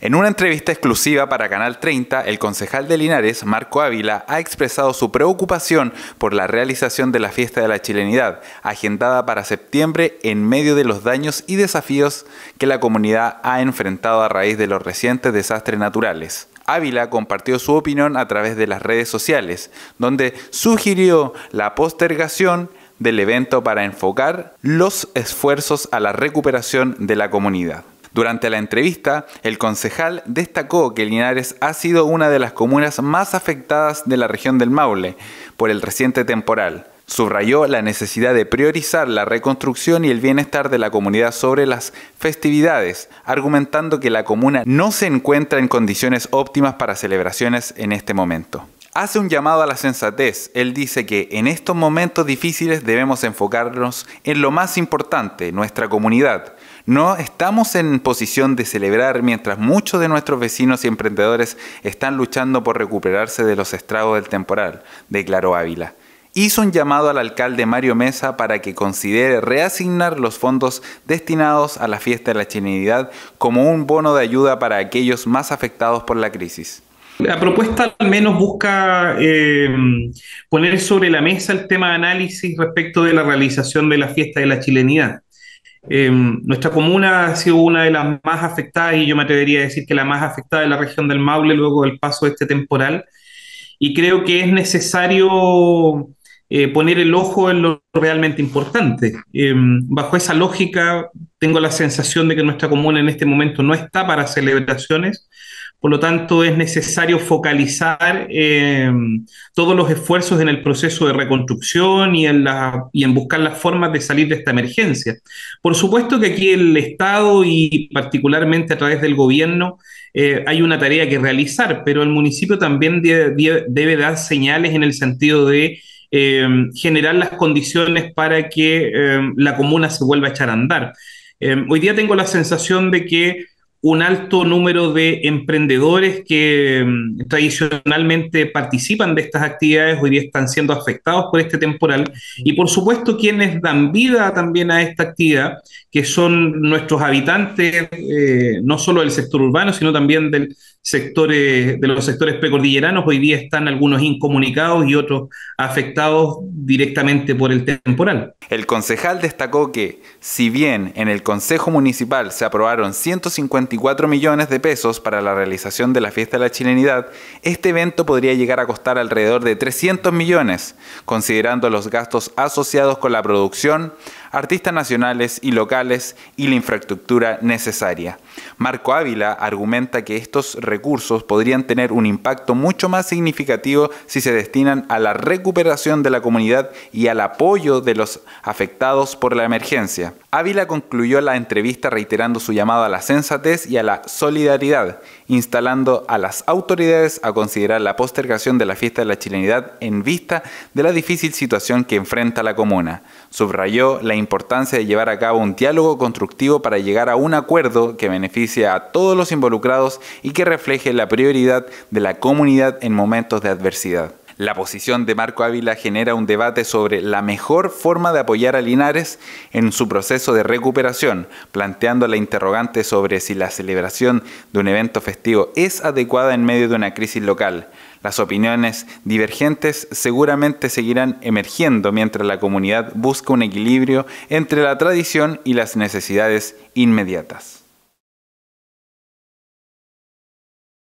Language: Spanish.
En una entrevista exclusiva para Canal 30, el concejal de Linares, Marco Ávila, ha expresado su preocupación por la realización de la fiesta de la chilenidad, agendada para septiembre en medio de los daños y desafíos que la comunidad ha enfrentado a raíz de los recientes desastres naturales. Ávila compartió su opinión a través de las redes sociales, donde sugirió la postergación del evento para enfocar los esfuerzos a la recuperación de la comunidad. Durante la entrevista, el concejal destacó que Linares ha sido una de las comunas más afectadas de la región del Maule por el reciente temporal. Subrayó la necesidad de priorizar la reconstrucción y el bienestar de la comunidad sobre las festividades, argumentando que la comuna no se encuentra en condiciones óptimas para celebraciones en este momento hace un llamado a la sensatez. Él dice que en estos momentos difíciles debemos enfocarnos en lo más importante, nuestra comunidad. No estamos en posición de celebrar mientras muchos de nuestros vecinos y emprendedores están luchando por recuperarse de los estragos del temporal, declaró Ávila. Hizo un llamado al alcalde Mario Mesa para que considere reasignar los fondos destinados a la fiesta de la chilenidad como un bono de ayuda para aquellos más afectados por la crisis. La propuesta al menos busca eh, poner sobre la mesa el tema de análisis respecto de la realización de la fiesta de la chilenidad. Eh, nuestra comuna ha sido una de las más afectadas y yo me atrevería a decir que la más afectada de la región del Maule luego del paso de este temporal. Y creo que es necesario eh, poner el ojo en lo realmente importante. bajo esa lógica, tengo la sensación de que nuestra comuna en este momento no está para celebraciones por lo tanto, es necesario focalizar eh, todos los esfuerzos en el proceso de reconstrucción y en, buscar las formas de salir de esta emergencia. Por supuesto que aquí el Estado y particularmente a través del gobierno eh, hay una tarea que realizar, pero el municipio también debe dar señales en el sentido de... Eh, generar las condiciones para que la comuna se vuelva a echar a andar. hoy día tengo la sensación de que un alto número de emprendedores que mm, tradicionalmente participan de estas actividades hoy día están siendo afectados por este temporal y por supuesto quienes dan vida también a esta actividad, que son nuestros habitantes, eh, no solo del sector urbano, sino también del sector, eh, de los sectores precordilleranos, hoy día están algunos incomunicados y otros afectados directamente por el temporal. El concejal destacó que, si bien en el Consejo Municipal se aprobaron 150 millones de pesos para la realización de la fiesta de la chilenidad, este evento podría llegar a costar alrededor de 300 millones, considerando los gastos asociados con la producción, artistas nacionales y locales y la infraestructura necesaria. Marco Ávila argumenta que estos recursos podrían tener un impacto mucho más significativo si se destinan a la recuperación de la comunidad y al apoyo de los afectados por la emergencia. Ávila concluyó la entrevista reiterando su llamado a la sensatez y a la solidaridad, instalando a las autoridades a considerar la postergación de la fiesta de la chilenidad en vista de la difícil situación que enfrenta la comuna. Subrayó la importancia de llevar a cabo un diálogo constructivo para llegar a un acuerdo que beneficie a todos los involucrados y que refleje la prioridad de la comunidad en momentos de adversidad. La posición de Marco Ávila genera un debate sobre la mejor forma de apoyar a Linares en su proceso de recuperación, planteando la interrogante sobre si la celebración de un evento festivo es adecuada en medio de una crisis local. Las opiniones divergentes seguramente seguirán emergiendo mientras la comunidad busca un equilibrio entre la tradición y las necesidades inmediatas.